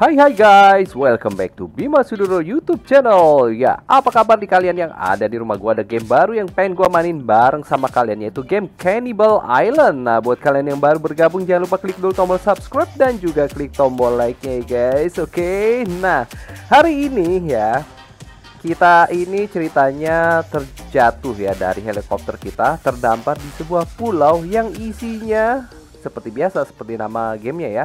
Hai hai guys, welcome back to Bima Sudoro YouTube channel. Ya, apa kabar di kalian yang ada di rumah gua ada game baru yang pengen gua mainin bareng sama kalian yaitu game Cannibal Island. Nah, buat kalian yang baru bergabung jangan lupa klik dulu tombol subscribe dan juga klik tombol like-nya ya guys. Oke. Okay? Nah, hari ini ya kita ini ceritanya terjatuh ya dari helikopter kita terdampar di sebuah pulau yang isinya seperti biasa seperti nama gamenya ya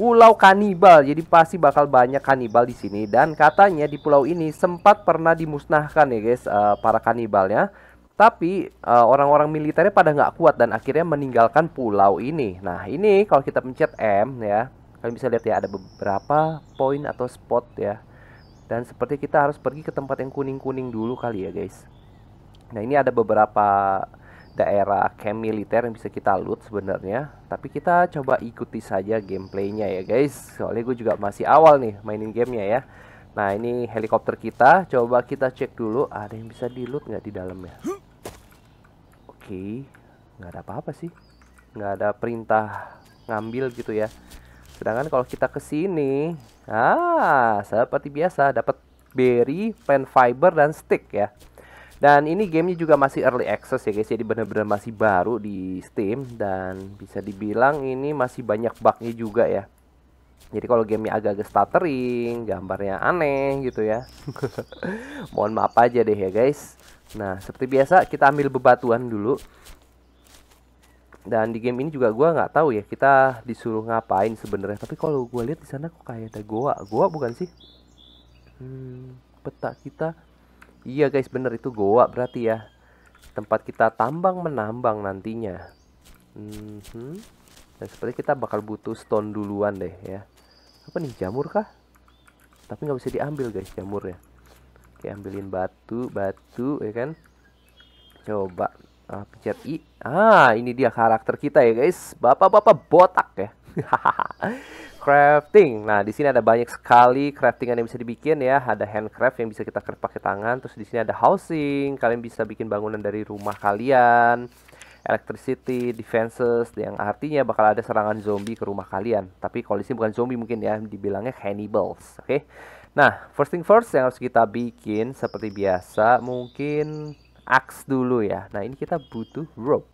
Pulau Kanibal. Jadi pasti bakal banyak kanibal di sini dan katanya di pulau ini sempat pernah dimusnahkan ya guys uh, para kanibalnya. Tapi orang eh, orang-orang militernya pada nggak kuat dan akhirnya meninggalkan pulau ini. Nah ini kalau kita pencet M ya, kalian bisa lihat ya ada beberapa poin atau spot ya. Dan seperti kita harus pergi ke tempat yang kuning-kuning dulu kali ya guys. Nah ini ada beberapa daerah camp militer yang bisa kita loot sebenarnya tapi kita coba ikuti saja gameplaynya ya guys soalnya gue juga masih awal nih mainin gamenya ya nah ini helikopter kita coba kita cek dulu ada yang bisa di loot nggak di dalamnya oke nggak ada apa-apa sih nggak ada perintah ngambil gitu ya sedangkan kalau kita ke sini ah seperti biasa dapat berry pen fiber dan stick ya dan ini gamenya juga masih early access ya guys, jadi bener-bener masih baru di Steam dan bisa dibilang ini masih banyak bugnya juga ya. Jadi kalau gamenya agak-agak stuttering, gambarnya aneh gitu ya. Mohon maaf aja deh ya guys. Nah seperti biasa kita ambil bebatuan dulu. Dan di game ini juga gue nggak tahu ya kita disuruh ngapain sebenarnya. Tapi kalau gue lihat di sana kok kayak ada goa. Goa bukan sih? Hmm, peta kita Iya guys bener itu goa berarti ya Tempat kita tambang menambang nantinya mm hmm. Dan seperti kita bakal butuh stone duluan deh ya Apa nih jamur kah? Tapi nggak bisa diambil guys jamurnya Oke ambilin batu, batu ya kan Coba ah, pencet I Ah ini dia karakter kita ya guys Bapak-bapak botak ya crafting. Nah, di sini ada banyak sekali craftingan yang bisa dibikin ya. Ada handcraft yang bisa kita kerja pakai tangan. Terus di sini ada housing. Kalian bisa bikin bangunan dari rumah kalian. Electricity, defenses, yang artinya bakal ada serangan zombie ke rumah kalian. Tapi kalau di sini bukan zombie mungkin ya, dibilangnya cannibals. Oke. Okay? Nah, first thing first yang harus kita bikin seperti biasa mungkin axe dulu ya. Nah, ini kita butuh rope.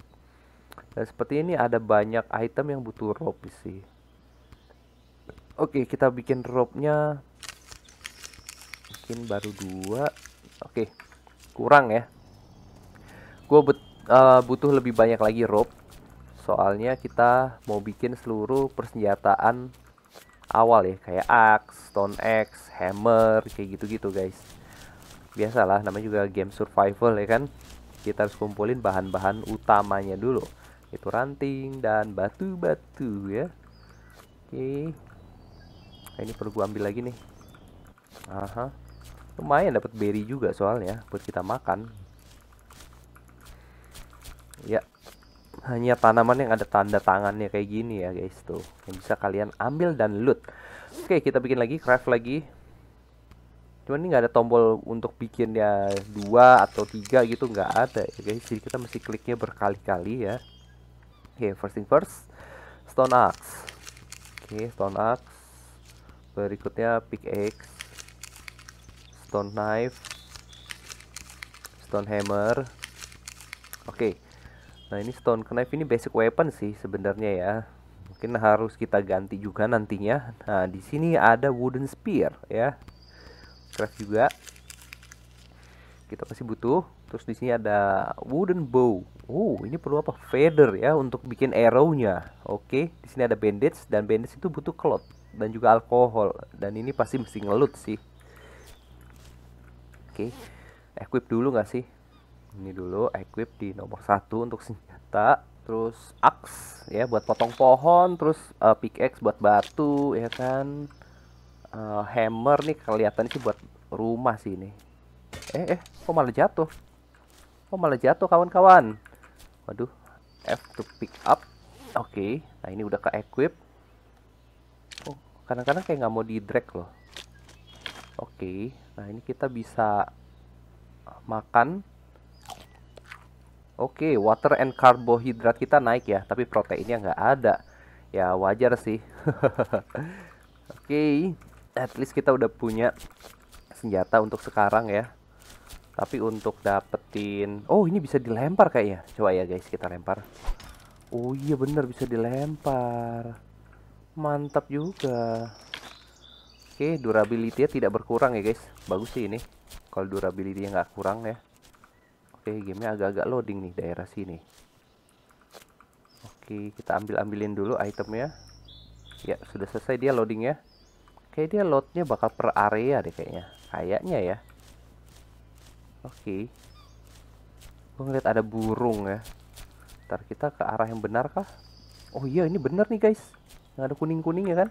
Dan seperti ini ada banyak item yang butuh rope sih. Oke, okay, kita bikin rope-nya mungkin baru dua. Oke, okay, kurang ya. Gue uh, eh, butuh lebih banyak lagi rope. Soalnya kita mau bikin seluruh persenjataan awal ya, kayak axe, stone axe, hammer, kayak gitu-gitu guys. Biasalah, namanya juga game survival ya kan. Kita harus kumpulin bahan-bahan utamanya dulu. Itu ranting dan batu-batu ya. Oke. Okay nah, ini perlu gue ambil lagi nih aha lumayan dapat berry juga soalnya buat kita makan ya hanya tanaman yang ada tanda tangannya kayak gini ya guys tuh yang bisa kalian ambil dan loot oke kita bikin lagi craft lagi cuman ini nggak ada tombol untuk bikin ya dua atau tiga gitu nggak ada ya guys jadi kita mesti kliknya berkali-kali ya oke first thing first stone axe oke stone axe berikutnya pickaxe stone knife stone hammer oke okay. nah ini stone knife ini basic weapon sih sebenarnya ya mungkin harus kita ganti juga nantinya nah di sini ada wooden spear ya craft juga kita pasti butuh terus di sini ada wooden bow oh ini perlu apa feather ya untuk bikin arrownya oke okay. di sini ada bandage dan bandage itu butuh cloth dan juga alkohol dan ini pasti mesti ngelut sih oke okay. equip dulu nggak sih ini dulu equip di nomor satu untuk senjata terus axe ya buat potong pohon terus uh, pickaxe buat batu ya kan uh, hammer nih kelihatan sih buat rumah sih ini eh eh kok malah jatuh kok malah jatuh kawan-kawan waduh F to pick up oke okay. nah ini udah ke equip kadang-kadang kayak nggak mau di drag loh oke okay. nah ini kita bisa makan oke okay, water and karbohidrat kita naik ya tapi proteinnya nggak ada ya wajar sih oke okay. at least kita udah punya senjata untuk sekarang ya tapi untuk dapetin oh ini bisa dilempar kayaknya coba ya guys kita lempar oh iya bener bisa dilempar mantap juga oke durability nya tidak berkurang ya guys bagus sih ini kalau durability nya nggak kurang ya oke gamenya agak-agak loading nih daerah sini oke kita ambil-ambilin dulu itemnya ya sudah selesai dia loading ya kayak dia loadnya bakal per area deh kayaknya kayaknya ya oke gue ngeliat ada burung ya ntar kita ke arah yang benar kah oh iya ini benar nih guys yang ada kuning kuningnya kan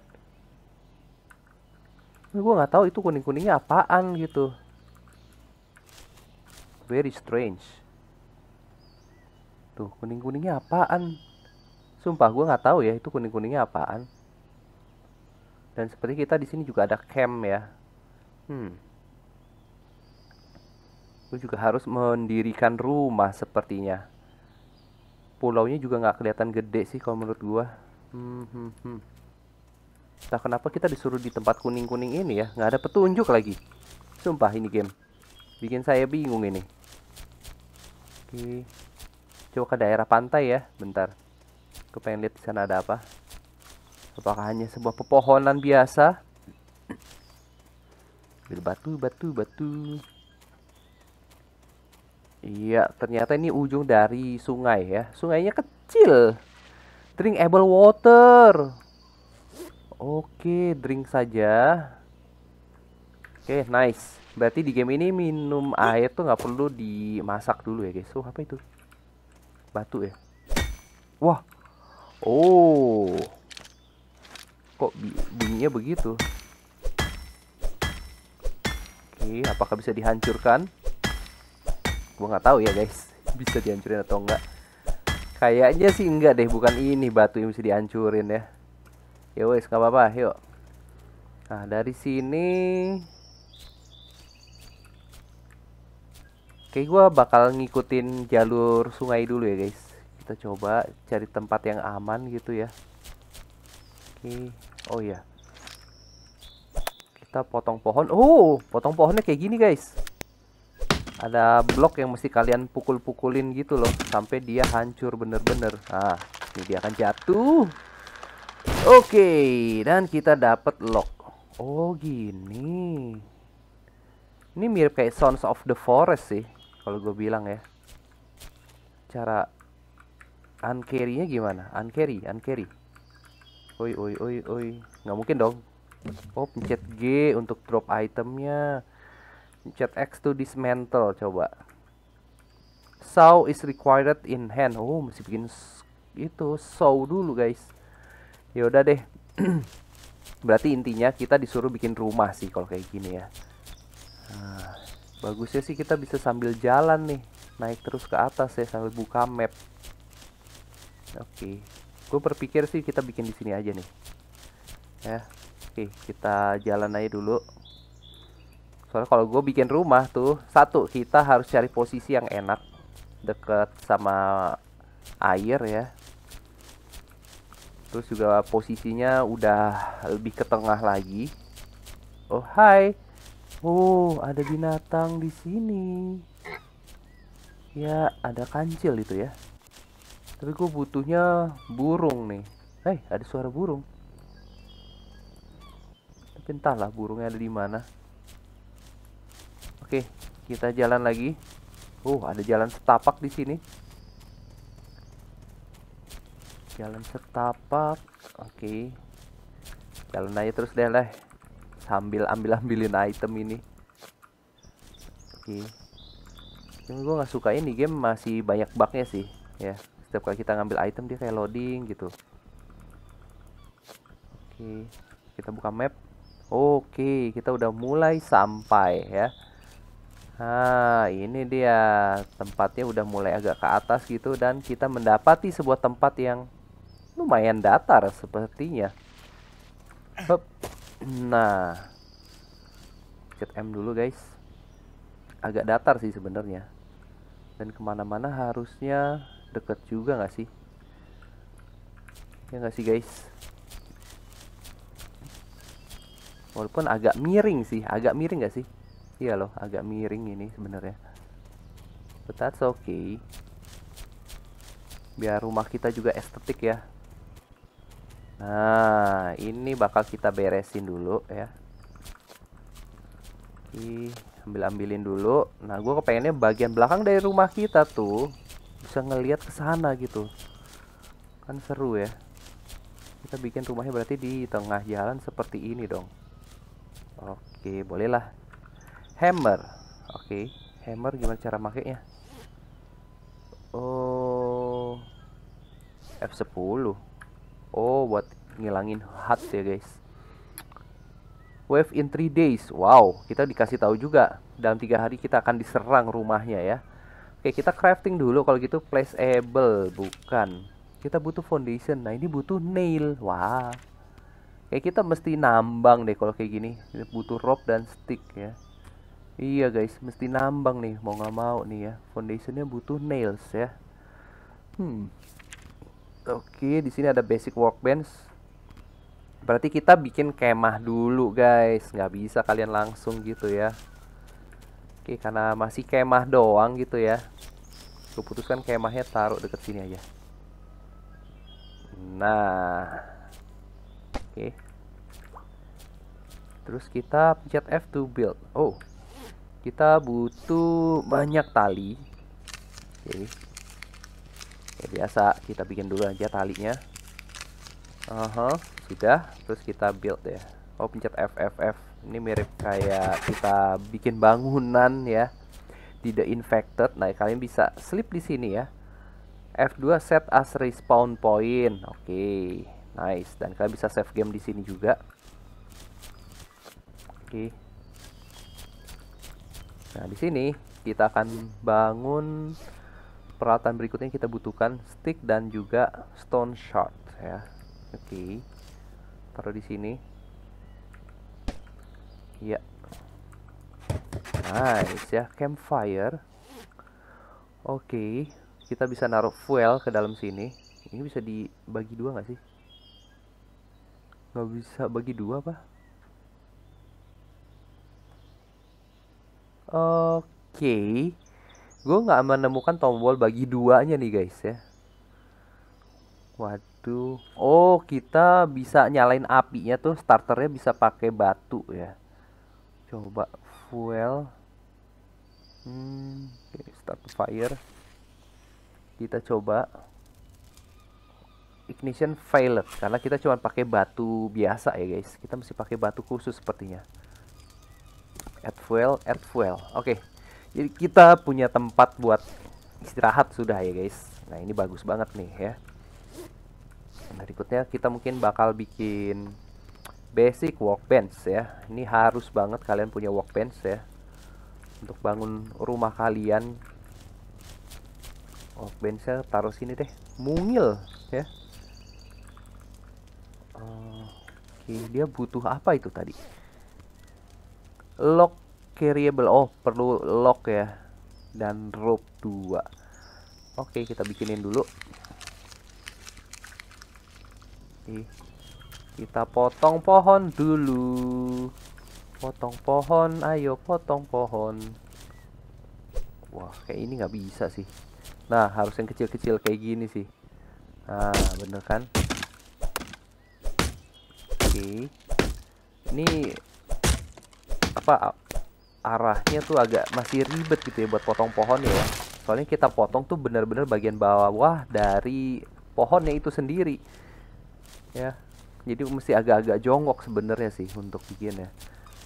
nah, gue nggak tahu itu kuning kuningnya apaan gitu very strange tuh kuning kuningnya apaan sumpah gue nggak tahu ya itu kuning kuningnya apaan dan seperti kita di sini juga ada camp ya hmm gue juga harus mendirikan rumah sepertinya pulaunya juga nggak kelihatan gede sih kalau menurut gue Hmm, hmm, hmm. Nah, kenapa kita disuruh di tempat kuning-kuning ini ya. Nggak ada petunjuk lagi. Sumpah ini game. Bikin saya bingung ini. Oke. Coba ke daerah pantai ya. Bentar. Aku pengen lihat di sana ada apa. Apakah hanya sebuah pepohonan biasa? Batu, batu, batu. Iya, ternyata ini ujung dari sungai ya. Sungainya kecil. Drink able water. Oke, drink saja. Oke, nice. Berarti di game ini minum air tuh nggak perlu dimasak dulu ya, guys. Oh, apa itu? Batu ya. Wah. Oh. Kok bunyinya begitu? Oke, apakah bisa dihancurkan? Gua nggak tahu ya, guys. Bisa dihancurin atau enggak. Kayaknya sih enggak deh, bukan ini batu yang mesti dihancurin ya. Ya wes, nggak apa-apa, yuk. Nah, dari sini Oke, gua bakal ngikutin jalur sungai dulu ya, guys. Kita coba cari tempat yang aman gitu ya. Oke. Oh ya, Kita potong pohon. Oh, potong pohonnya kayak gini, guys ada blok yang mesti kalian pukul-pukulin gitu loh sampai dia hancur bener-bener ah ini dia akan jatuh oke okay, dan kita dapat lock oh gini ini mirip kayak Sons of the Forest sih kalau gue bilang ya cara uncarry-nya gimana uncarry uncarry oi oi oi oi nggak mungkin dong oh pencet G untuk drop itemnya Chat X to dismantle coba. Saw is required in hand. Oh, mesti bikin itu saw dulu, guys. Ya udah deh. Berarti intinya kita disuruh bikin rumah sih kalau kayak gini ya. Ah, bagusnya sih kita bisa sambil jalan nih, naik terus ke atas ya sambil buka map. Oke. Okay. Gue berpikir sih kita bikin di sini aja nih. Ya. Oke, kita jalan aja dulu soalnya kalau gue bikin rumah tuh satu kita harus cari posisi yang enak deket sama air ya terus juga posisinya udah lebih ke tengah lagi oh hai oh ada binatang di sini ya ada kancil itu ya tapi gue butuhnya burung nih Hei, eh, ada suara burung. Tapi entahlah burungnya ada di mana. Oke, kita jalan lagi. Uh, ada jalan setapak di sini. Jalan setapak. Oke. Jalan aja terus deh, lah Sambil ambil-ambilin item ini. Oke. ini gue nggak suka ini game masih banyak bugnya sih, ya. Setiap kali kita ngambil item dia kayak loading gitu. Oke, kita buka map. Oke, kita udah mulai sampai ya. Ah, ini dia tempatnya udah mulai agak ke atas gitu dan kita mendapati sebuah tempat yang lumayan datar sepertinya. Hup. Nah. cat M dulu, guys. Agak datar sih sebenarnya. Dan kemana-mana harusnya deket juga nggak sih? Ya nggak sih, guys? Walaupun agak miring sih, agak miring nggak sih? Iya loh, agak miring ini sebenarnya. But that's okay. Biar rumah kita juga estetik ya. Nah, ini bakal kita beresin dulu ya. ambil-ambilin dulu. Nah, gue kepengennya bagian belakang dari rumah kita tuh bisa ngelihat ke sana gitu. Kan seru ya. Kita bikin rumahnya berarti di tengah jalan seperti ini dong. Oke, bolehlah hammer oke okay. hammer gimana cara makainya oh F10 oh buat ngilangin hat ya guys wave in 3 days wow kita dikasih tahu juga dalam tiga hari kita akan diserang rumahnya ya oke kita crafting dulu kalau gitu placeable bukan kita butuh foundation nah ini butuh nail wah wow. kayak kita mesti nambang deh kalau kayak gini kita butuh rope dan stick ya Iya guys, mesti nambang nih, mau nggak mau nih ya. Foundationnya butuh nails ya. Hmm. Oke, di sini ada basic workbench. Berarti kita bikin kemah dulu guys, nggak bisa kalian langsung gitu ya. Oke, karena masih kemah doang gitu ya. putuskan kemahnya taruh deket sini aja. Nah, oke. Okay. Terus kita pencet F to build. Oh, kita butuh banyak tali oke okay. ya biasa kita bikin dulu aja talinya aha uh -huh, sudah terus kita build ya oh pencet FFF ini mirip kayak kita bikin bangunan ya tidak infected nah kalian bisa sleep di sini ya F2 set as respawn point oke okay. nice dan kalian bisa save game di sini juga oke okay. Nah, di sini kita akan bangun peralatan berikutnya kita butuhkan stick dan juga stone shot ya. Oke. Okay. Taruh di sini. Ya. Nice ya, campfire. Oke, okay. kita bisa naruh fuel ke dalam sini. Ini bisa dibagi dua nggak sih? Nggak bisa bagi dua pak Oke. Gue nggak menemukan tombol bagi duanya nih guys ya. Waduh. Oh, kita bisa nyalain apinya tuh starternya bisa pakai batu ya. Coba fuel. Hmm, okay, start fire. Kita coba ignition failed karena kita cuma pakai batu biasa ya guys. Kita mesti pakai batu khusus sepertinya add fuel add fuel oke okay. jadi kita punya tempat buat istirahat sudah ya guys nah ini bagus banget nih ya berikutnya kita mungkin bakal bikin basic workbench ya ini harus banget kalian punya workbench ya untuk bangun rumah kalian workbenchnya taruh sini deh mungil ya Oke, dia butuh apa itu tadi? lock carryable oh perlu lock ya dan rope 2 oke kita bikinin dulu Ih, kita potong pohon dulu potong pohon ayo potong pohon wah kayak ini nggak bisa sih nah harus yang kecil-kecil kayak gini sih nah bener kan oke ini kenapa arahnya tuh agak masih ribet gitu ya buat potong pohon ya. Soalnya kita potong tuh benar-benar bagian bawah dari pohonnya itu sendiri. Ya. Jadi mesti agak-agak jongkok sebenarnya sih untuk bikin ya.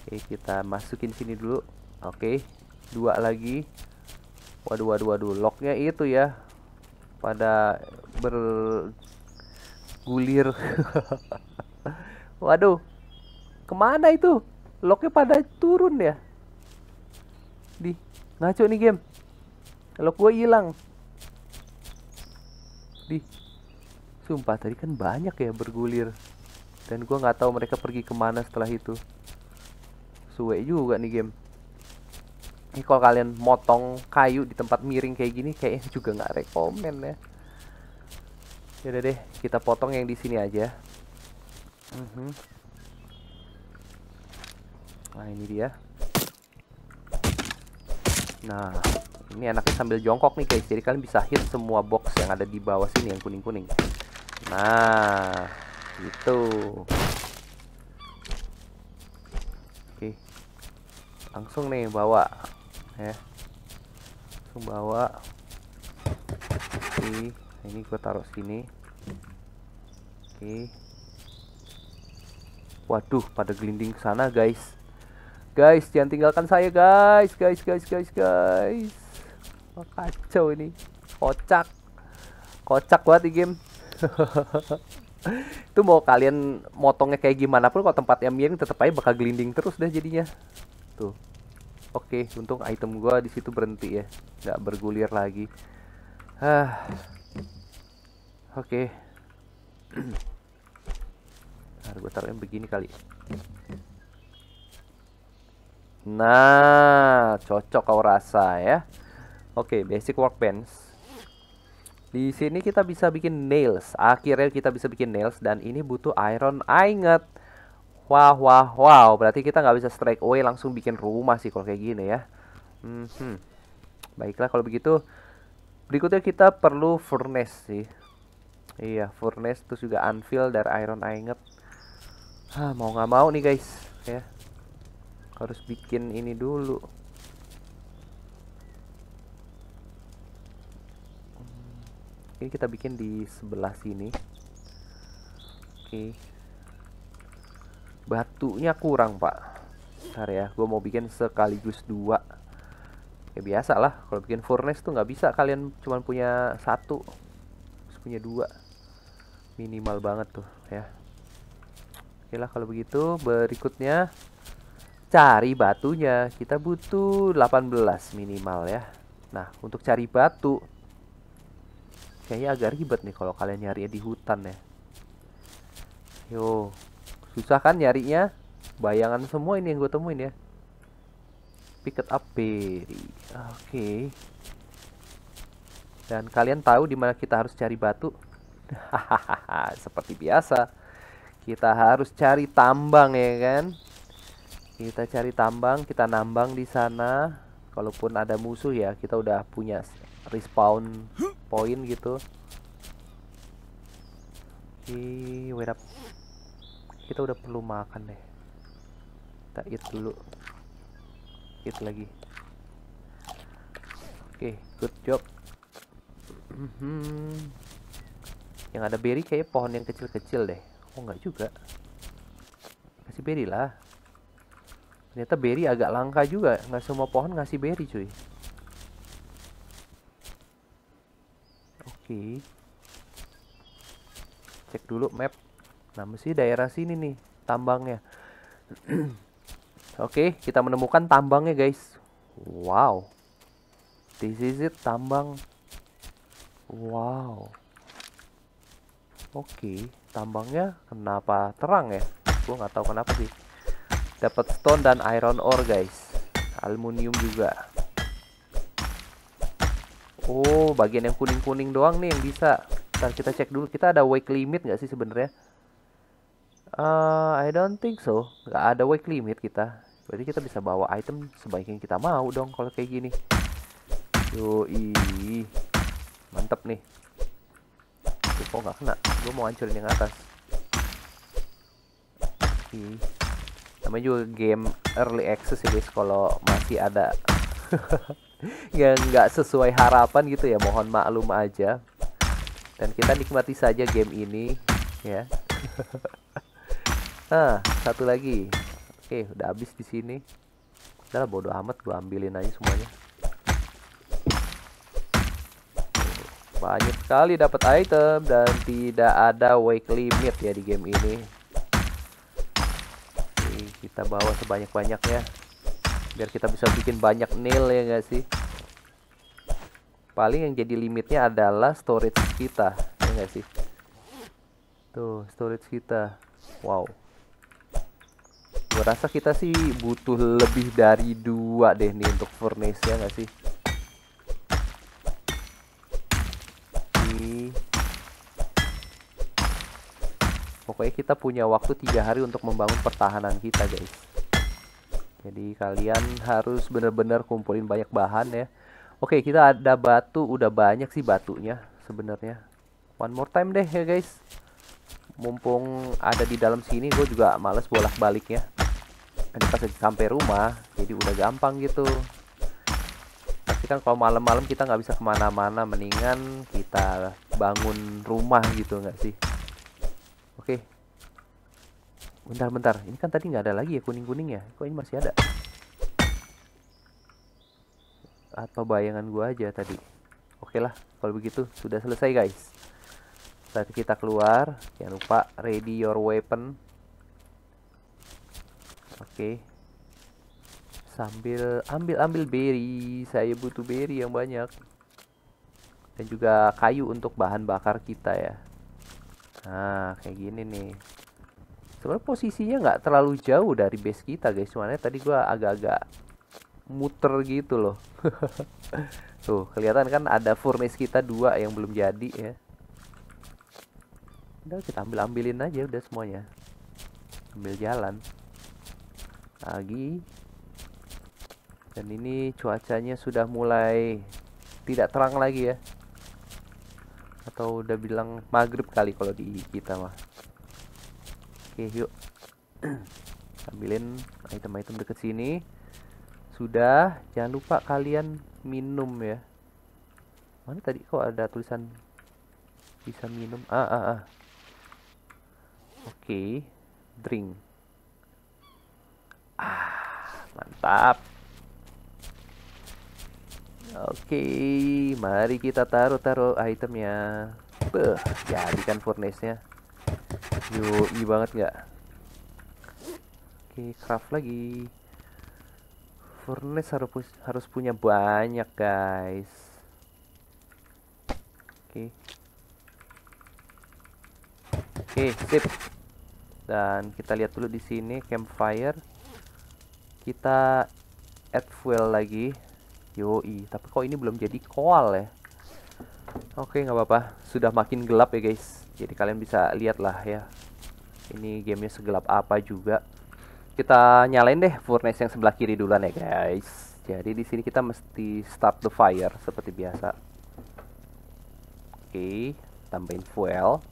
Oke, kita masukin sini dulu. Oke. Dua lagi. Waduh, waduh, waduh. Locknya itu ya. Pada bergulir. waduh. Kemana itu? Loknya pada turun ya. Di ngaco nih game. Lok gue hilang. Di sumpah tadi kan banyak ya bergulir. Dan gue nggak tahu mereka pergi kemana setelah itu. Suwe juga nih game. Ini kalau kalian motong kayu di tempat miring kayak gini kayaknya juga nggak rekomen ya. Yaudah deh, kita potong yang di sini aja. Mm -hmm. Nah ini dia. Nah ini anaknya sambil jongkok nih guys. Jadi kalian bisa hit semua box yang ada di bawah sini yang kuning-kuning. Nah itu Oke. Langsung nih bawa ya. Langsung bawa. Oke. Ini gue taruh sini. Oke. Waduh, pada gelinding ke sana, guys. Guys, jangan tinggalkan saya, guys. Guys, guys, guys, guys. Oh, kacau ini. Kocak. Kocak banget di game. itu mau kalian motongnya kayak gimana pun kalau tempatnya miring tetap aja bakal gelinding terus deh jadinya. Tuh. Oke, okay, untung item gua di situ berhenti ya. nggak bergulir lagi. Ah. Oke. Okay. Harus gue taruhin begini kali. Nah, cocok kau rasa ya. Oke, basic workbench. Di sini kita bisa bikin nails. Akhirnya kita bisa bikin nails dan ini butuh iron ingot. Wah, wah, wow. Berarti kita nggak bisa strike away langsung bikin rumah sih kalau kayak gini ya. Mm hmm, baiklah kalau begitu. Berikutnya kita perlu furnace sih. Iya, furnace terus juga anvil dari iron ingot. Hah, mau nggak mau nih guys, ya harus bikin ini dulu ini kita bikin di sebelah sini oke batunya kurang pak Bentar ya gue mau bikin sekaligus dua ya biasa lah kalau bikin furnace tuh nggak bisa kalian cuma punya satu Terus punya dua minimal banget tuh ya oke lah kalau begitu berikutnya cari batunya kita butuh 18 minimal ya nah untuk cari batu kayaknya agak ribet nih kalau kalian nyari di hutan ya yo susah kan nyarinya bayangan semua ini yang gue temuin ya picket up oke okay. dan kalian tahu dimana kita harus cari batu hahaha seperti biasa kita harus cari tambang ya kan kita cari tambang kita nambang di sana kalaupun ada musuh ya kita udah punya respawn point gitu oke okay, up kita udah perlu makan deh kita eat dulu eat lagi oke good job mhm. yang ada berry kayak pohon yang kecil-kecil deh oh nggak juga kasih berry lah Ternyata berry agak langka juga. Nggak semua pohon ngasih berry, cuy. Oke. Cek dulu map. Nah, mesti daerah sini nih tambangnya. Oke, kita menemukan tambangnya, guys. Wow. This is it, tambang. Wow. Oke, tambangnya kenapa terang ya? Gue nggak tahu kenapa sih dapat stone dan iron ore guys aluminium juga oh bagian yang kuning kuning doang nih yang bisa Ntar kita cek dulu kita ada wake limit nggak sih sebenarnya uh, I don't think so nggak ada wake limit kita berarti kita bisa bawa item sebaik yang kita mau dong kalau kayak gini yoi mantep nih Tuh, kok nggak kena gue mau hancurin yang atas namanya juga game early access ya kalau masih ada yang nggak sesuai harapan gitu ya mohon maklum aja dan kita nikmati saja game ini ya nah satu lagi oke udah habis di sini udah bodo amat gua ambilin aja semuanya banyak sekali dapat item dan tidak ada wake limit ya di game ini kita bawa sebanyak-banyaknya biar kita bisa bikin banyak nil ya gak sih paling yang jadi limitnya adalah storage kita ya gak sih tuh storage kita wow gue rasa kita sih butuh lebih dari dua deh nih untuk furnace ya gak sih pokoknya kita punya waktu tiga hari untuk membangun pertahanan kita guys jadi kalian harus benar-benar kumpulin banyak bahan ya oke kita ada batu udah banyak sih batunya sebenarnya one more time deh ya guys mumpung ada di dalam sini gue juga males bolak balik ya. ini pas sampai rumah jadi udah gampang gitu Pasti kan kalau malam-malam kita nggak bisa kemana-mana mendingan kita bangun rumah gitu nggak sih Oke. Okay. Bentar-bentar. Ini kan tadi nggak ada lagi ya kuning-kuning ya. Kok ini masih ada? Atau bayangan gua aja tadi. Oke okay lah. Kalau begitu sudah selesai guys. Saat kita keluar, jangan lupa ready your weapon. Oke. Okay. Sambil ambil ambil berry. Saya butuh berry yang banyak. Dan juga kayu untuk bahan bakar kita ya. Nah, kayak gini nih. Sebenarnya posisinya nggak terlalu jauh dari base kita, guys. Cuman ya tadi gua agak-agak muter gitu loh. Tuh, kelihatan kan ada furnace kita dua yang belum jadi ya. Udah kita ambil-ambilin aja udah semuanya. Ambil jalan. Lagi. Dan ini cuacanya sudah mulai tidak terang lagi ya atau udah bilang maghrib kali kalau di kita mah oke yuk ambilin item-item deket sini sudah jangan lupa kalian minum ya mana tadi kok ada tulisan bisa minum ah ah ah oke drink ah mantap Oke, mari kita taruh-taruh itemnya. Beuh, jadikan furnace-nya. Yoi banget nggak? Oke, craft lagi. Furnace harus harus punya banyak, guys. Oke. Oke, sip. Dan kita lihat dulu di sini campfire. Kita add fuel lagi Yoi, tapi kok ini belum jadi koal ya? Oke, nggak apa-apa. Sudah makin gelap ya guys. Jadi kalian bisa lihat lah ya. Ini gamenya segelap apa juga. Kita nyalain deh furnace yang sebelah kiri duluan ya guys. Jadi di sini kita mesti start the fire seperti biasa. Oke, tambahin fuel.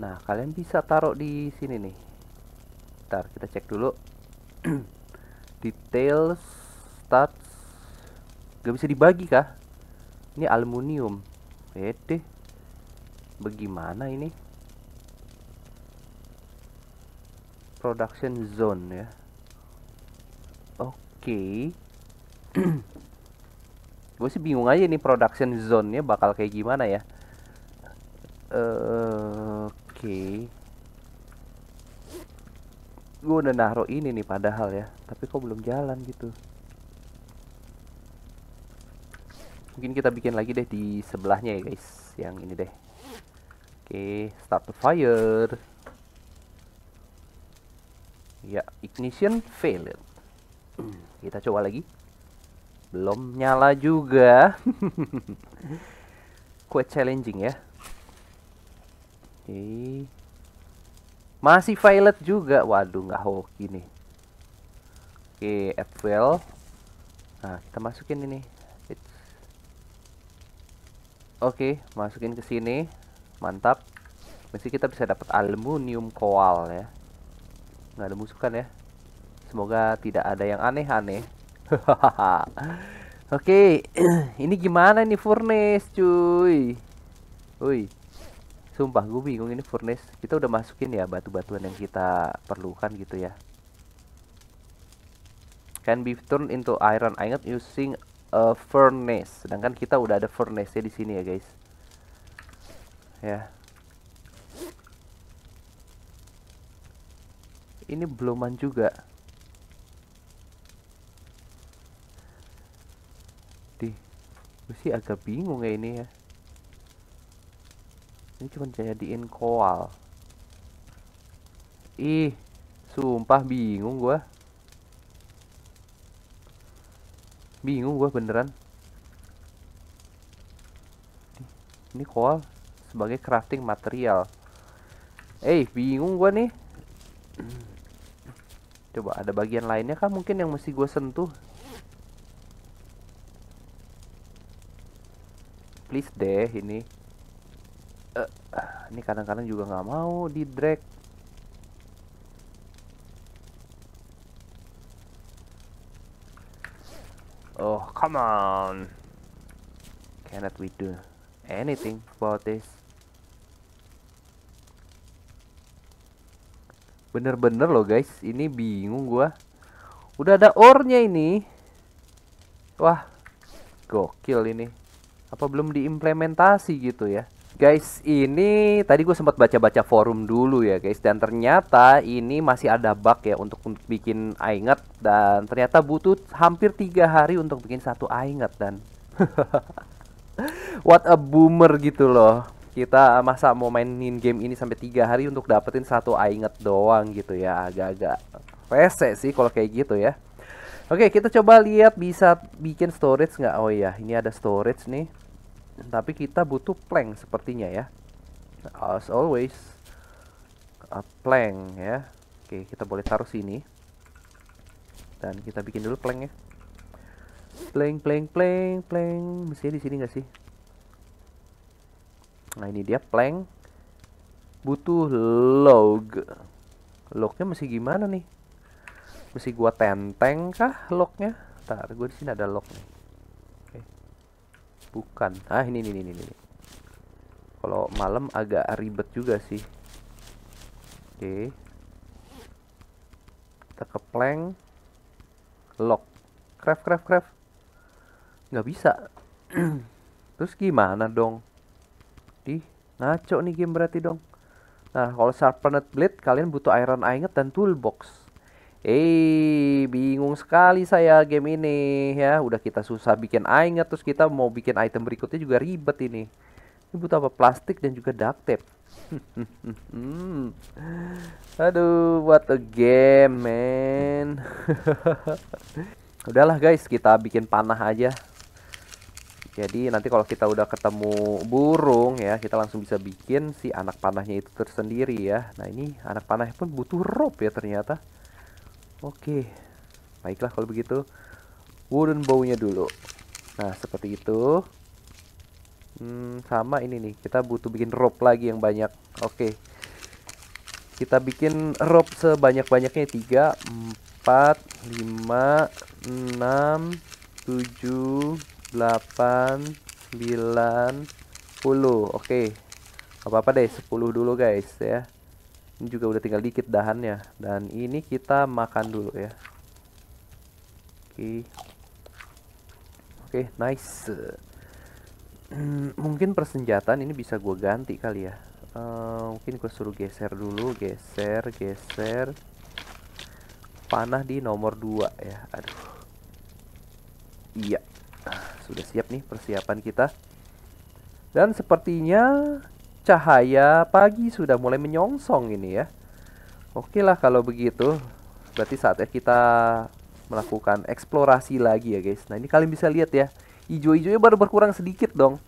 Nah, kalian bisa taruh di sini nih. Ntar kita cek dulu. Details start Gak bisa dibagi kah? Ini aluminium. Bete. Bagaimana ini? Production zone ya. Oke. Okay. Gue sih bingung aja nih production zone-nya bakal kayak gimana ya. Oke. Okay. Gue udah naruh ini nih padahal ya. Tapi kok belum jalan gitu. mungkin kita bikin lagi deh di sebelahnya ya guys yang ini deh oke okay, start the fire ya ignition failed kita coba lagi belum nyala juga quite challenging ya oke okay. masih failed juga waduh nggak hoki nih oke okay, advil nah kita masukin ini Oke, masukin ke sini. Mantap. Mesti kita bisa dapat aluminium koal ya. Nggak ada musuh kan ya? Semoga tidak ada yang aneh-aneh. Oke, ini gimana nih furnace, cuy? Woi. Sumpah gue bingung ini furnace. Kita udah masukin ya batu-batuan yang kita perlukan gitu ya. Can be turned into iron ingot using uh, furnace. Sedangkan kita udah ada furnace ya di sini ya, guys. Ya. Ini beluman juga. Di. Gue sih agak bingung ya ini ya. Ini cuma jadiin koal. Ih, sumpah bingung gua. bingung gue beneran ini coal sebagai crafting material eh hey, bingung gue nih coba ada bagian lainnya kah mungkin yang mesti gue sentuh please deh ini uh, ini kadang-kadang juga nggak mau di drag Come on. Cannot we do anything about this? Bener-bener loh guys, ini bingung gua. Udah ada ornya ini. Wah, gokil ini. Apa belum diimplementasi gitu ya? Guys, ini tadi gue sempat baca-baca forum dulu ya guys Dan ternyata ini masih ada bug ya untuk, bikin ainget Dan ternyata butuh hampir tiga hari untuk bikin satu ainget Dan what a boomer gitu loh Kita masa mau mainin game ini sampai tiga hari untuk dapetin satu ainget doang gitu ya Agak-agak rese sih kalau kayak gitu ya Oke, kita coba lihat bisa bikin storage nggak? Oh iya, ini ada storage nih tapi kita butuh plank sepertinya ya as always a plank ya oke kita boleh taruh sini dan kita bikin dulu plank ya plank plank plank plank mestinya di sini nggak sih nah ini dia plank butuh log lognya mesti gimana nih mesti gua tenteng kah lognya tar gue di sini ada log nih bukan ah ini ini ini ini kalau malam agak ribet juga sih oke okay. kita ke plank lock craft craft craft nggak bisa terus gimana dong di ngaco nih game berarti dong nah kalau sharpened blade kalian butuh iron ingot dan toolbox Eh, bingung sekali saya game ini ya. Udah kita susah bikin aingnya terus kita mau bikin item berikutnya juga ribet ini. Ini butuh apa? Plastik dan juga duct tape. Aduh, what a game, man. Udahlah guys, kita bikin panah aja. Jadi nanti kalau kita udah ketemu burung ya, kita langsung bisa bikin si anak panahnya itu tersendiri ya. Nah, ini anak panahnya pun butuh rope ya ternyata. Oke, baiklah kalau begitu. Wooden bow-nya dulu. Nah, seperti itu. Hmm, sama ini nih, kita butuh bikin rope lagi yang banyak. Oke. Kita bikin rope sebanyak-banyaknya 3, 4, 5, 6, 7, 8, 9, 10. Oke. Apa-apa deh, 10 dulu guys ya. Ini juga udah tinggal dikit dahannya. Dan ini kita makan dulu ya. Oke. Oke, nice. mungkin persenjataan ini bisa gue ganti kali ya. Uh, mungkin gue suruh geser dulu. Geser, geser. Panah di nomor 2 ya. Aduh. Iya. Sudah siap nih persiapan kita. Dan sepertinya cahaya pagi sudah mulai menyongsong ini ya. Oke lah kalau begitu, berarti saatnya kita melakukan eksplorasi lagi ya guys. Nah ini kalian bisa lihat ya, ijo-ijonya baru berkurang sedikit dong.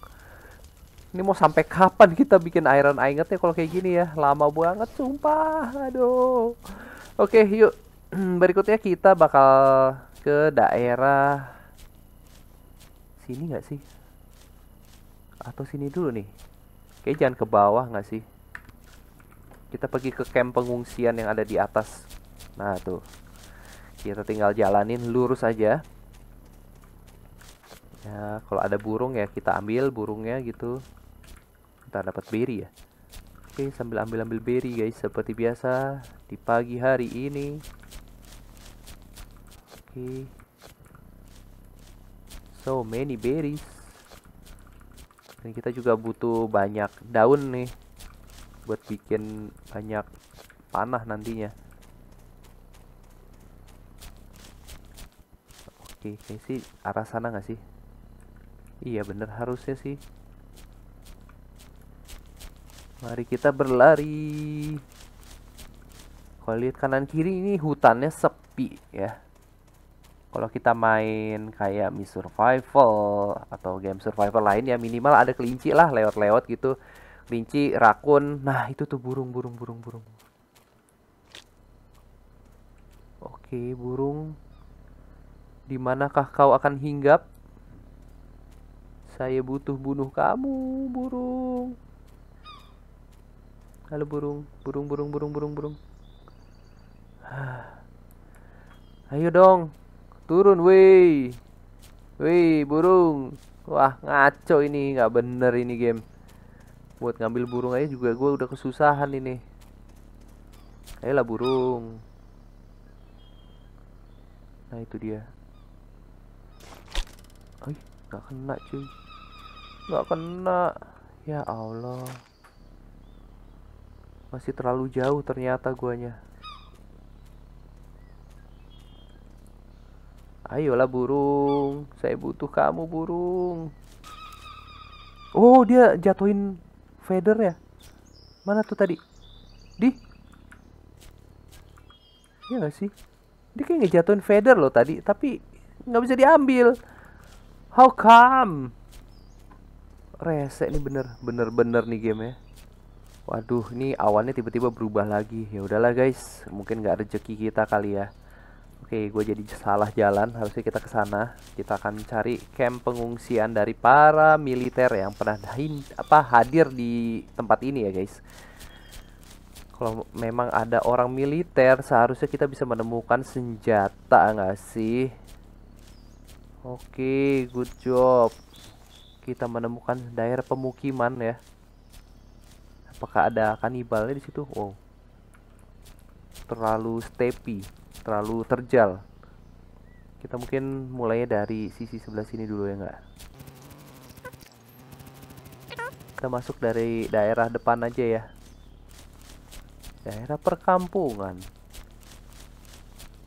Ini mau sampai kapan kita bikin iron ingot ya kalau kayak gini ya? Lama banget sumpah, aduh. Oke yuk, berikutnya kita bakal ke daerah sini nggak sih? Atau sini dulu nih? Kayak jangan ke bawah nggak sih? Kita pergi ke camp pengungsian yang ada di atas. Nah, tuh. Kita tinggal jalanin lurus aja. Ya, kalau ada burung ya kita ambil burungnya gitu. Kita dapat beri ya. Oke, sambil ambil-ambil beri guys seperti biasa di pagi hari ini. Oke. So many berries dan kita juga butuh banyak daun nih buat bikin banyak panah nantinya oke ini sih arah sana nggak sih iya bener harusnya sih mari kita berlari kalau lihat kanan kiri ini hutannya sepi ya kalau kita main kayak Mi Survival atau game survival lain ya minimal ada kelinci lah lewat-lewat gitu. Kelinci, rakun. Nah, itu tuh burung, burung, burung, burung. Oke, burung. Di manakah kau akan hinggap? Saya butuh bunuh kamu, burung. Halo burung, burung, burung, burung, burung, burung. Ayo dong, Turun, wey wey burung. Wah, ngaco ini. Nggak bener ini game. Buat ngambil burung aja juga gue udah kesusahan ini. Ayolah burung. Nah, itu dia. Oi, nggak kena cuy. Nggak kena. Ya Allah. Masih terlalu jauh ternyata guanya. Ayolah burung, saya butuh kamu burung. Oh, dia jatuhin feather ya. Mana tuh tadi? Di? Ya gak sih? Dia kayak ngejatuhin feather loh tadi, tapi nggak bisa diambil. How come? Rese ini bener, bener-bener nih game ya. Waduh, ini awannya tiba-tiba berubah lagi. Ya udahlah guys, mungkin nggak rezeki kita kali ya. Oke, gue jadi salah jalan. Harusnya kita ke sana. Kita akan cari camp pengungsian dari para militer yang pernah apa hadir di tempat ini ya, guys. Kalau memang ada orang militer, seharusnya kita bisa menemukan senjata nggak sih? Oke, good job. Kita menemukan daerah pemukiman ya. Apakah ada kanibalnya di situ? Wow terlalu stepi, terlalu terjal. Kita mungkin mulai dari sisi sebelah sini dulu ya enggak? Kita masuk dari daerah depan aja ya. Daerah perkampungan.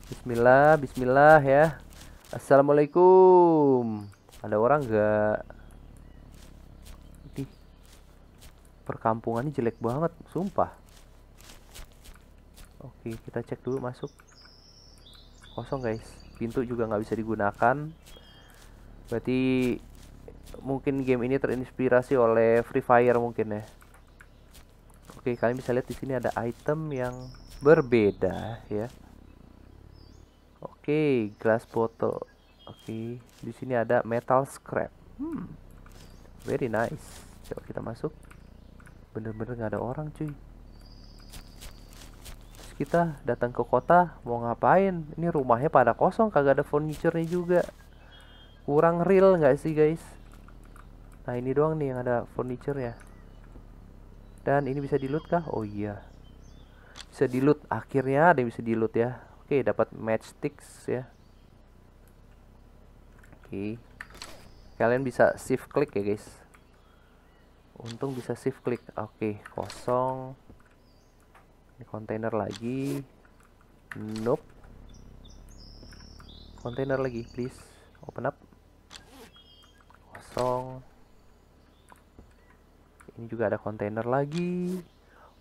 Bismillah, bismillah ya. Assalamualaikum. Ada orang enggak? Di perkampungan ini jelek banget, sumpah Oke, kita cek dulu masuk. Kosong guys. Pintu juga nggak bisa digunakan. Berarti mungkin game ini terinspirasi oleh Free Fire mungkin ya. Oke, kalian bisa lihat di sini ada item yang berbeda ya. Oke, glass bottle. Oke, di sini ada metal scrap. Hmm. Very nice. Coba kita masuk. Bener-bener nggak -bener ada orang, cuy kita datang ke kota mau ngapain ini rumahnya pada kosong kagak ada furniturnya juga kurang real nggak sih guys nah ini doang nih yang ada furniture ya dan ini bisa dilut kah oh iya bisa dilut akhirnya ada yang bisa dilut ya oke dapat matchsticks ya oke kalian bisa shift klik ya guys untung bisa shift klik oke kosong ini kontainer lagi. Nope. Kontainer lagi, please. Open up. Kosong. Ini juga ada kontainer lagi.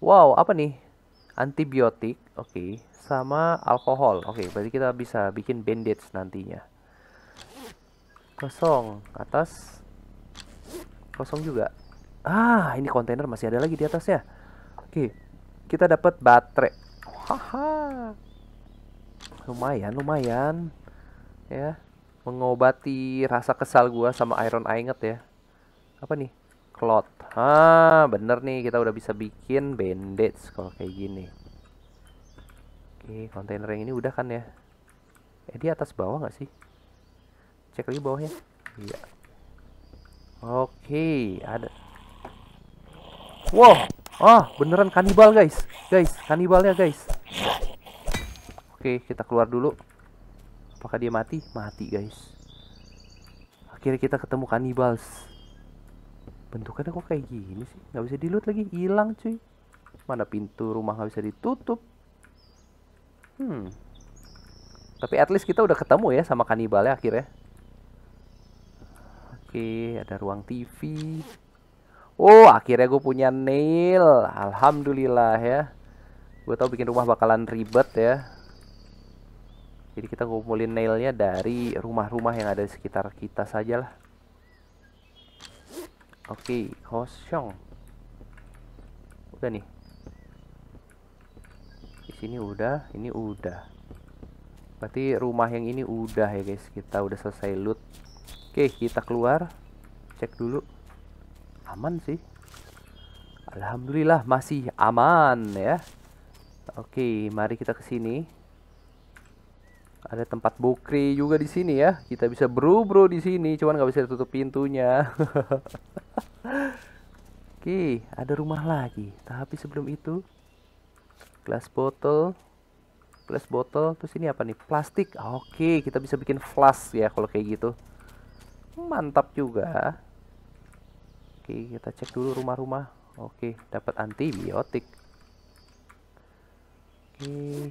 Wow, apa nih? Antibiotik, oke, okay. sama alkohol. Oke, okay, berarti kita bisa bikin bandage nantinya. Kosong, atas. Kosong juga. Ah, ini kontainer masih ada lagi di atasnya. Oke. Okay kita dapat baterai haha lumayan lumayan ya mengobati rasa kesal gua sama Iron Ainget ya apa nih cloth ah bener nih kita udah bisa bikin bandage kalau kayak gini oke kontainer yang ini udah kan ya eh di atas bawah nggak sih cek lagi bawahnya iya oke ada wow Oh, beneran kanibal, guys. Guys, ya guys. Oke, kita keluar dulu. Apakah dia mati? Mati, guys. Akhirnya kita ketemu kanibal. Bentukannya kok kayak gini sih? Gak bisa dilut lagi. Hilang, cuy. Mana pintu rumah gak bisa ditutup. Hmm. Tapi at least kita udah ketemu ya sama kanibalnya akhirnya. Oke, ada ruang TV. Oh akhirnya gue punya nail Alhamdulillah ya Gue tau bikin rumah bakalan ribet ya Jadi kita ngumpulin nailnya dari rumah-rumah yang ada di sekitar kita saja lah Oke okay, kosong Udah nih Di sini udah, ini udah Berarti rumah yang ini udah ya guys Kita udah selesai loot Oke okay, kita keluar Cek dulu aman sih Alhamdulillah masih aman ya Oke mari kita ke sini ada tempat bukri juga di sini ya kita bisa bro bro di sini cuman nggak bisa tutup pintunya Oke ada rumah lagi tapi sebelum itu glass bottle glass bottle terus ini apa nih plastik oke kita bisa bikin flash ya kalau kayak gitu mantap juga Oke, kita cek dulu rumah-rumah. Oke, dapat antibiotik. Oke.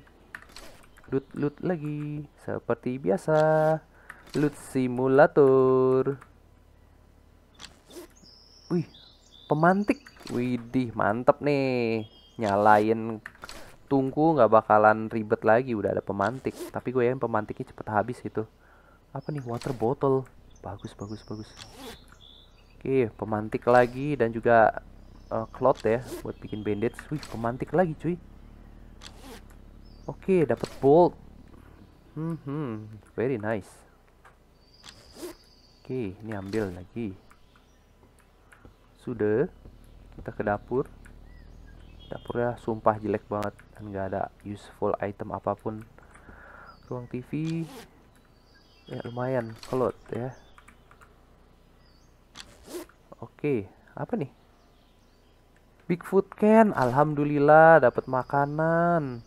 Loot-loot lagi seperti biasa. Loot simulator. Wih, pemantik. Widih, mantep nih. Nyalain tungku nggak bakalan ribet lagi udah ada pemantik. Tapi gue yang pemantiknya cepet habis itu. Apa nih water bottle? Bagus, bagus, bagus. Oke, pemantik lagi dan juga uh, eh, cloth ya buat bikin bandage. Wih, pemantik lagi cuy. Oke, dapat bolt. Hmm, very nice. Oke, ini ambil lagi. Sudah, kita ke dapur. Dapurnya sumpah jelek banget dan nggak ada useful item apapun. Ruang TV, eh, ya lumayan, Cloth ya. Oke, apa nih? Bigfoot Ken, alhamdulillah dapat makanan.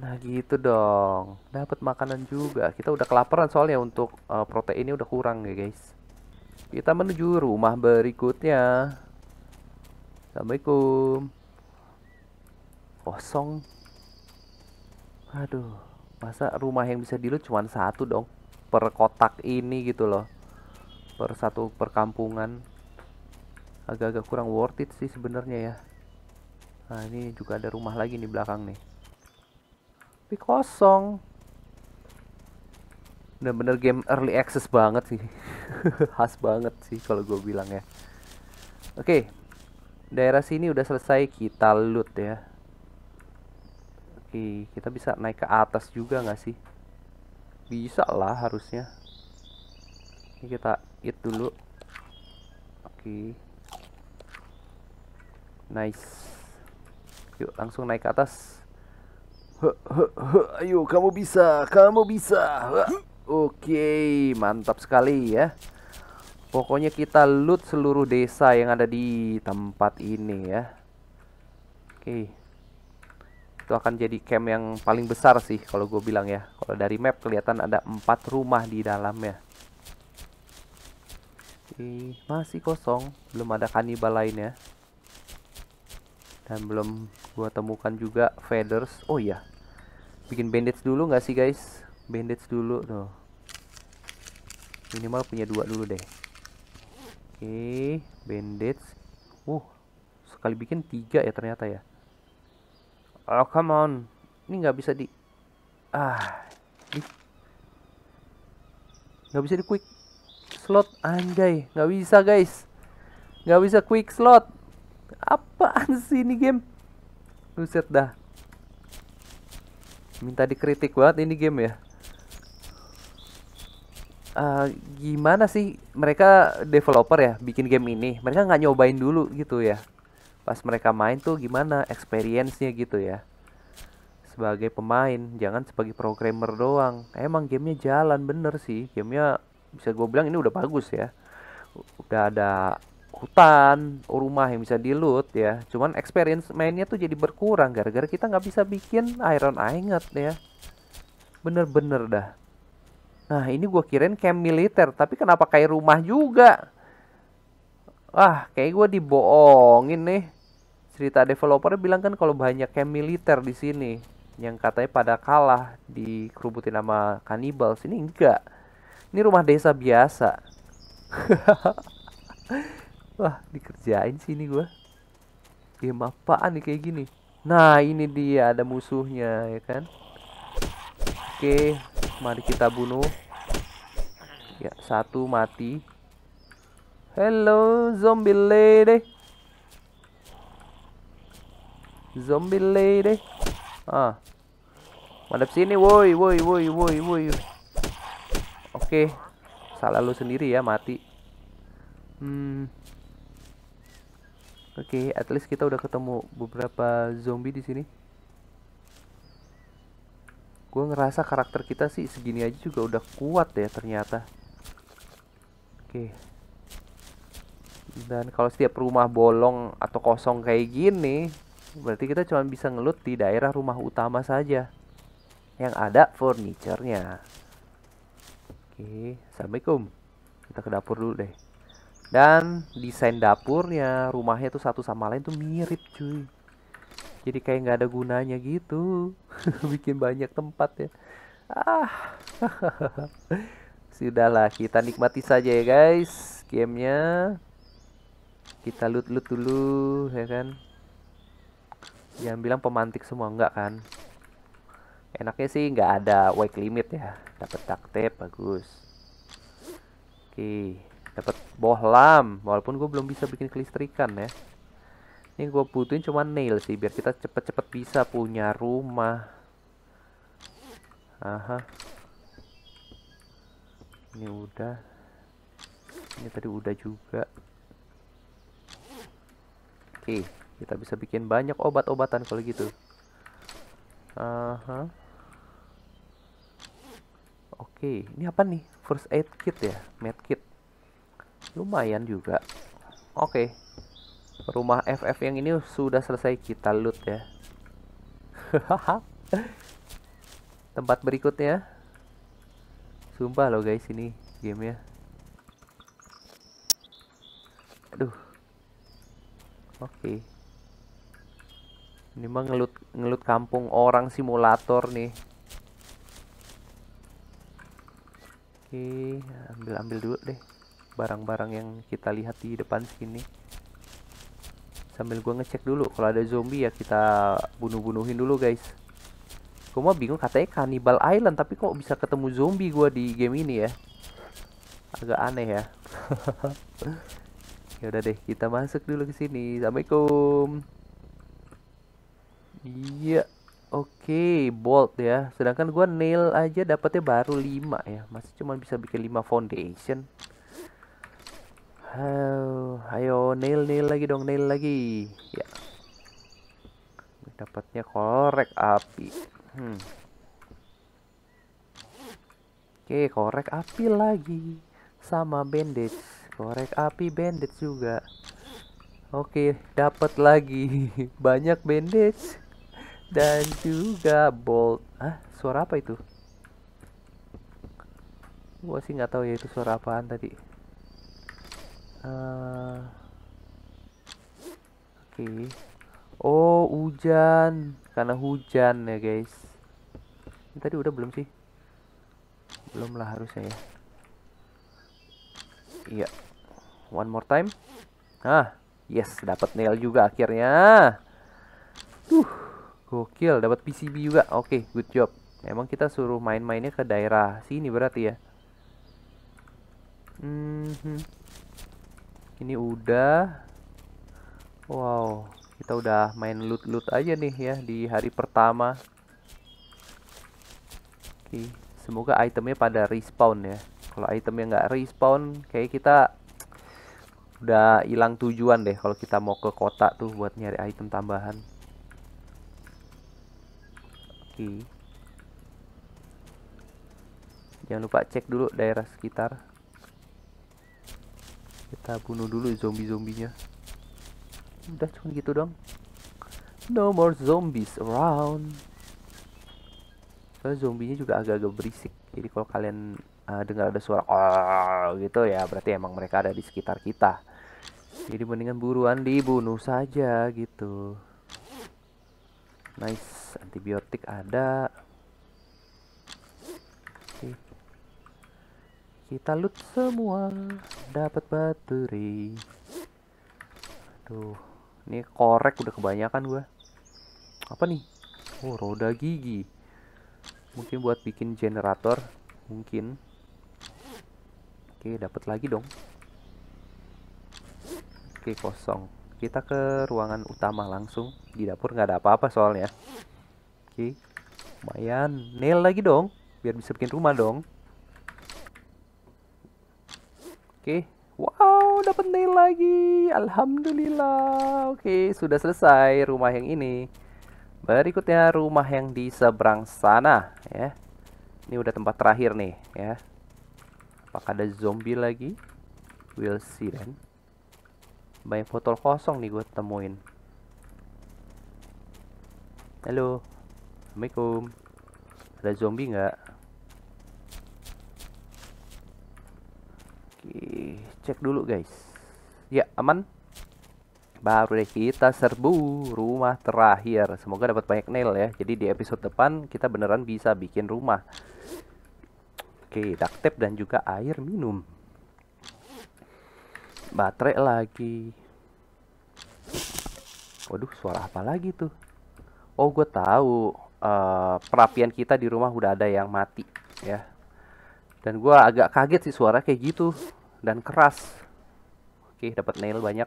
Nah gitu dong, dapat makanan juga. Kita udah kelaparan soalnya untuk uh, proteinnya udah kurang ya guys. Kita menuju rumah berikutnya. Assalamualaikum. Kosong. Aduh, masa rumah yang bisa dilu cuma satu dong per kotak ini gitu loh per satu perkampungan agak-agak kurang worth it sih sebenarnya ya nah ini juga ada rumah lagi di belakang nih tapi kosong bener-bener game early access banget sih khas banget sih kalau gue bilang ya oke daerah sini udah selesai kita loot ya oke kita bisa naik ke atas juga nggak sih bisa lah harusnya ini kita eat dulu. Oke. Nice. Yuk, langsung naik ke atas. Huh, ayo, kamu bisa, kamu bisa. Oke, mantap sekali ya. Pokoknya kita loot seluruh desa yang ada di tempat ini ya. Oke. Itu akan jadi camp yang paling besar sih kalau gue bilang ya. Kalau dari map kelihatan ada empat rumah di dalamnya. Oke, masih kosong, belum ada kanibal lainnya. Dan belum gua temukan juga feathers. Oh iya. Bikin bandage dulu nggak sih, guys? Bandage dulu tuh. Minimal punya dua dulu deh. Oke, bandage. Uh, sekali bikin tiga ya ternyata ya. Oh, come on. Ini nggak bisa di... Ah. Nggak bisa di quick slot anjay nggak bisa guys nggak bisa quick slot apaan sih ini game Buset dah Minta dikritik banget ini game ya uh, Gimana sih Mereka developer ya Bikin game ini Mereka nggak nyobain dulu gitu ya Pas mereka main tuh gimana Experience-nya gitu ya Sebagai pemain Jangan sebagai programmer doang Emang gamenya jalan bener sih Gamenya bisa gue bilang ini udah bagus ya udah ada hutan rumah yang bisa dilut ya cuman experience mainnya tuh jadi berkurang gara-gara kita nggak bisa bikin iron ingot ya bener-bener dah nah ini gue kirain camp militer tapi kenapa kayak rumah juga ah kayak gue dibohongin nih cerita developer bilang kan kalau banyak camp militer di sini yang katanya pada kalah di dikerubutin sama kanibal sini enggak ini rumah desa biasa. Wah, dikerjain sini gua. Game iya, apaan nih kayak gini? Nah, ini dia ada musuhnya ya kan. Oke, mari kita bunuh. Ya, satu mati. Hello, zombie lady. Zombie lady. Ah. Madep sini, woi, woi, woi, woi, woi. Oke, salah lu sendiri ya mati. Hmm. Oke, at least kita udah ketemu beberapa zombie di sini. Gue ngerasa karakter kita sih segini aja juga udah kuat ya ternyata. Oke. Dan kalau setiap rumah bolong atau kosong kayak gini, berarti kita cuma bisa ngelut di daerah rumah utama saja. Yang ada furniturnya. Oke, assalamualaikum. Kita ke dapur dulu deh. Dan desain dapurnya, rumahnya tuh satu sama lain tuh mirip cuy. Jadi kayak nggak ada gunanya gitu. Bikin banyak tempat ya. Ah. Sudahlah, kita nikmati saja ya guys gamenya. Kita loot-loot dulu ya kan. Yang bilang pemantik semua nggak kan? enaknya sih nggak ada wake limit ya dapat tak tape bagus oke dapat bohlam walaupun gue belum bisa bikin kelistrikan ya ini gue butuhin cuma nail sih biar kita cepet-cepet bisa punya rumah aha ini udah ini tadi udah juga oke kita bisa bikin banyak obat-obatan kalau gitu aha Oke, ini apa nih? First aid kit ya, med kit. Lumayan juga. Oke. Rumah FF yang ini sudah selesai kita loot ya. Tempat berikutnya. Sumpah loh guys ini gamenya. Aduh. Oke. Ini mah ngelut ngelut kampung orang simulator nih. Oke, ambil-ambil dulu deh barang-barang yang kita lihat di depan sini. Sambil gua ngecek dulu kalau ada zombie ya kita bunuh-bunuhin dulu, guys. Gua mah bingung katanya Cannibal Island tapi kok bisa ketemu zombie gua di game ini ya? Agak aneh ya. ya udah deh, kita masuk dulu ke sini. Assalamualaikum. Iya. Yeah. Oke, okay, bold ya. Sedangkan gua nail aja dapatnya baru 5 ya. Masih cuma bisa bikin 5 foundation. Oh, ayo nail nail lagi dong, nail lagi. Ya. Dapatnya korek api. Hmm. Oke, okay, korek api lagi. Sama bandage. Korek api bandage juga. Oke, okay, dapat lagi. Banyak bandage dan juga bolt ah suara apa itu gua sih nggak tahu ya itu suara apaan tadi uh, oke okay. oh hujan karena hujan ya guys ini tadi udah belum sih belum lah harusnya ya iya yeah. one more time ah yes dapat nail juga akhirnya tuh Gokil, dapat PCB juga. Oke, okay, good job. Emang kita suruh main-mainnya ke daerah sini berarti ya. Mm -hmm. Ini udah. Wow, kita udah main loot-loot aja nih ya di hari pertama. Oke, okay. semoga itemnya pada respawn ya. Kalau itemnya nggak respawn, kayak kita udah hilang tujuan deh kalau kita mau ke kota tuh buat nyari item tambahan lagi jangan lupa cek dulu daerah sekitar kita bunuh dulu zombie-zombinya udah cuma gitu dong no more zombies around soalnya zombinya juga agak-agak berisik jadi kalau kalian uh, dengar ada suara oh, gitu ya berarti emang mereka ada di sekitar kita jadi mendingan buruan dibunuh saja gitu nice antibiotik ada. Oke. Kita loot semua. Dapat bateri. Tuh. Ini korek udah kebanyakan gua. Apa nih? Oh, roda gigi. Mungkin buat bikin generator, mungkin. Oke, dapat lagi dong. Oke, kosong. Kita ke ruangan utama langsung. Di dapur nggak ada apa-apa soalnya. Oke. Lumayan. Nail lagi dong. Biar bisa bikin rumah dong. Oke. Wow, dapat nail lagi. Alhamdulillah. Oke, sudah selesai rumah yang ini. Berikutnya rumah yang di seberang sana ya. Ini udah tempat terakhir nih ya. Apakah ada zombie lagi? We'll see then. Banyak botol kosong nih gue temuin. Halo. Assalamualaikum. Ada zombie nggak? Oke, cek dulu guys. Ya, aman. Baru deh kita serbu rumah terakhir. Semoga dapat banyak nail ya. Jadi di episode depan kita beneran bisa bikin rumah. Oke, duct tape dan juga air minum. Baterai lagi. Waduh, suara apa lagi tuh? Oh, gue tahu. Eh, perapian kita di rumah udah ada yang mati ya dan gue agak kaget sih suara kayak gitu dan keras oke dapat nail banyak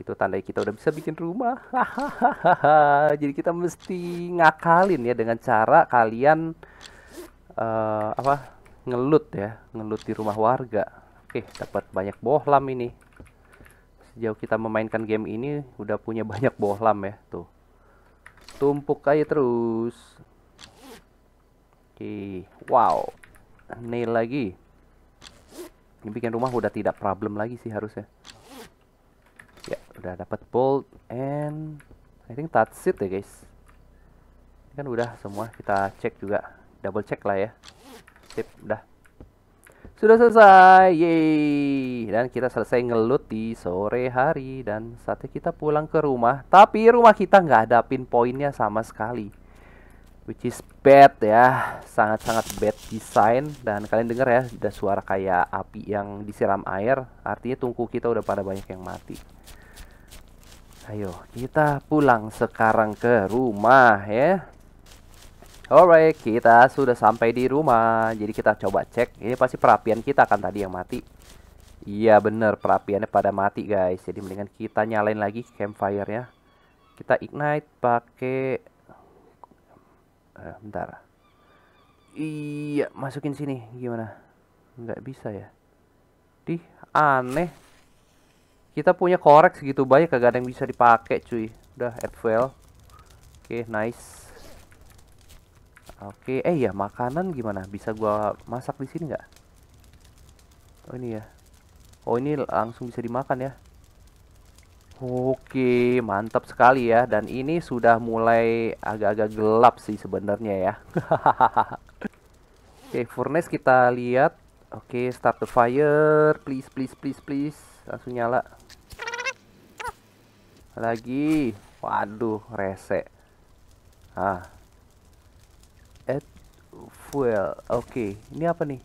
itu tanda kita udah bisa bikin rumah hahaha jadi kita mesti ngakalin ya dengan cara kalian uh, apa ngelut ya ngelut di rumah warga oke dapat banyak bohlam ini sejauh kita memainkan game ini udah punya banyak bohlam ya tuh tumpuk aja terus oke wow nail lagi ini bikin rumah udah tidak problem lagi sih harusnya ya udah dapat bolt and I think that's it ya guys ini kan udah semua kita cek juga double check lah ya sip udah sudah selesai, yeay. Dan kita selesai ngelut di sore hari. Dan saatnya kita pulang ke rumah. Tapi rumah kita nggak ada pin poinnya sama sekali. Which is bad ya. Sangat-sangat bad design. Dan kalian dengar ya, ada suara kayak api yang disiram air. Artinya tungku kita udah pada banyak yang mati. Ayo, kita pulang sekarang ke rumah ya. Alright, kita sudah sampai di rumah. Jadi kita coba cek. Ini pasti perapian kita kan tadi yang mati. Iya bener, perapiannya pada mati guys. Jadi mendingan kita nyalain lagi campfire-nya. Kita ignite pakai... Eh, bentar. Iya, masukin sini. Gimana? Nggak bisa ya. Di aneh. Kita punya korek segitu banyak kagak ada yang bisa dipakai cuy. Udah, add fail. Oke, okay, nice. Oke, eh ya makanan gimana? Bisa gua masak di sini nggak? Oh ini ya. Oh ini langsung bisa dimakan ya. Oke, mantap sekali ya. Dan ini sudah mulai agak-agak gelap sih sebenarnya ya. Oke, furnace kita lihat. Oke, start the fire. Please, please, please, please. Langsung nyala. Lagi. Waduh, rese. Ah, fuel. Oke, okay. ini apa nih?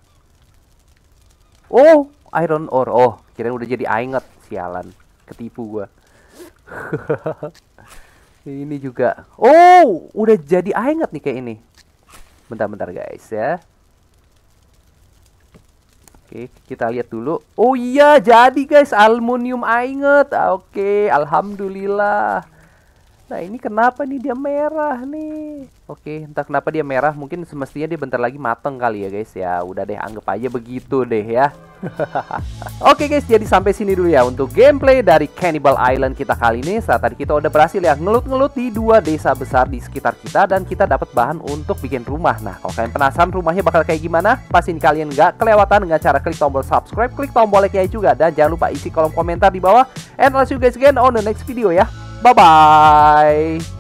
Oh, iron ore. Oh, kira-kira udah jadi ainget. Sialan, ketipu gua. ini juga. Oh, udah jadi ainget nih kayak ini. Bentar-bentar guys ya. Oke, kita lihat dulu. Oh iya, jadi guys aluminium ainget. Oke, alhamdulillah. Nah ini kenapa nih dia merah nih Oke entah kenapa dia merah Mungkin semestinya dia bentar lagi mateng kali ya guys ya Udah deh anggap aja begitu deh ya Oke guys jadi sampai sini dulu ya Untuk gameplay dari Cannibal Island kita kali ini Saat tadi kita udah berhasil ya ngelut-ngelut di dua desa besar di sekitar kita Dan kita dapat bahan untuk bikin rumah Nah kalau kalian penasaran rumahnya bakal kayak gimana Pastiin kalian nggak kelewatan dengan cara klik tombol subscribe Klik tombol like ya juga Dan jangan lupa isi kolom komentar di bawah And I'll see you guys again on the next video ya 拜拜。